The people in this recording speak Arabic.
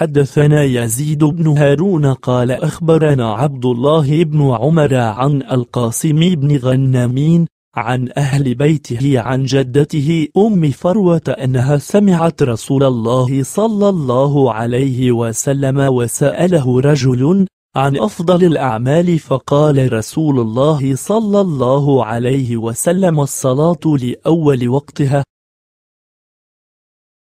حدثنا يزيد بن هارون قال أخبرنا عبد الله بن عمر عن القاسم بن غنامين عن أهل بيته عن جدته أم فروة أنها سمعت رسول الله صلى الله عليه وسلم وسأله رجل عن أفضل الأعمال فقال رسول الله صلى الله عليه وسلم الصلاة لأول وقتها